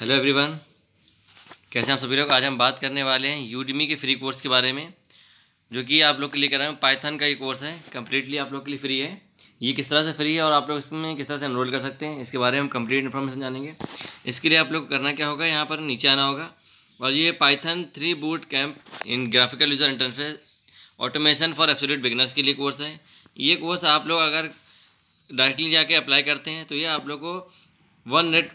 hello everyone कैसे आप सभी लोग आज हम बात करने वाले हैं यूडमी के फ्री कोर्स के बारे में जो कि आप लोग के लिए कर रहे हैं पाइथन का ये कोर्स है कम्प्लीटली आप लोग के लिए फ्री है ये किस तरह से फ्री है और आप लोग इसमें किस तरह से एनरोल कर सकते हैं इसके बारे में हम कम्प्लीट इन्फॉर्मेशन जानेंगे इसके लिए आप लोग करना क्या होगा यहाँ पर नीचे आना होगा और ये Python three boot camp in graphical user interface automation for absolute beginners के लिए कोर्स है ये कोर्स आप लोग अगर डायरेक्टली जाके अप्लाई करते हैं तो ये आप लोग को one net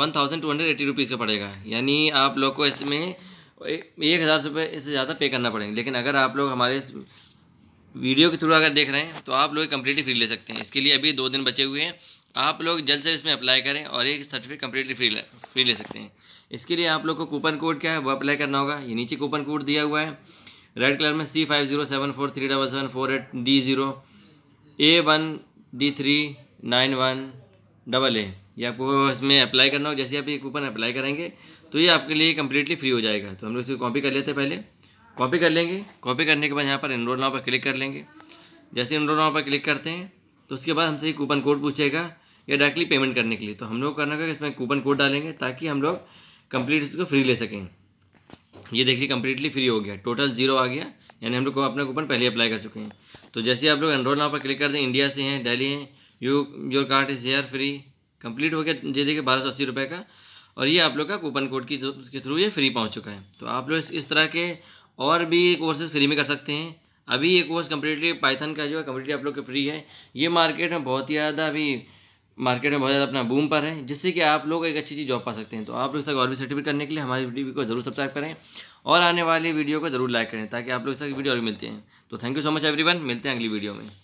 one thousand two hundred eighty rupees का पड़ेगा यानी आप लोग को इसमें एक हज़ार रुपये इससे ज़्यादा पे करना पड़ेगा लेकिन अगर आप लोग हमारे इस वीडियो के थ्रू अगर देख रहे हैं तो आप लोग कम्प्लीटली फ्री ले सकते हैं इसके लिए अभी दो दिन बचे हुए हैं आप लोग जल्द से इसमें अप्लाई करें और एक सर्टिफिकेट कम्प्लीटली फ्री फ्री ले सकते हैं इसके लिए आप लोग को कूपन कोड क्या है वो अप्लाई करना होगा ये नीचे कूपन कोड दिया हुआ है रेड कलर में C five zero seven four three double seven four eight D zero A one D three nine one double A ये आपको इसमें अप्लाई करना हो जैसे आप ये कूपन अप्लाई करेंगे तो ये आपके लिए कम्प्लीटली फ्री हो जाएगा तो हम लोग इसको कॉपी कर लेते हैं पहले कॉपी कर लेंगे कॉपी करने के बाद यहाँ पर इनरोल नाव पर क्लिक कर लेंगे जैसे इनरोल नाव पर क्लिक करते हैं तो उसके बाद हमसे ये कूपन कोड पूछेगा या डायरेक्टली पेमेंट करने के लिए तो हम लोग करना होगा इसमें कूपन कोड डालेंगे ताकि हम लोग कम्प्लीट इसको फ्री ले सकें ये देखिए कम्प्लीटली फ्री हो गया टोटल जीरो आ गया यानी हम लोग अपना कूपन पहले अप्लाई कर चुके हैं तो जैसे आप लोग एनरोल नाव पर क्लिक कर दें इंडिया से हैं डेली हैं you your card is here free complete हो गया दे देंगे बारह सौ अस्सी रुपये का और ये आप लोग का कूपन कोड की के थ्रू ये फ्री पहुंच चुका है तो, तो आप लोग इस तरह के और भी कोर्सेज फ्री में कर सकते हैं अभी ये कोर्स कम्प्लीटली पाइथन का जो है कम्प्लीटली आप लोग के फ्री है ये मार्केट में बहुत ही ज़्यादा अभी मार्केट में बहुत ज़्यादा अपना बूम पर है जिससे कि आप लोग एक अच्छी चीज़ जॉब पा सकते हैं तो आप लोग तक और भी सर्टिफिकेट करने के लिए हमारी वीडियो को जरूर सब्सक्राइब करें और आने वाली वीडियो को जरूर लाइक करें ताकि आप लोग तक वीडियो और मिलते हैं तो thank you so much everyone मिलते हैं अगली वीडियो में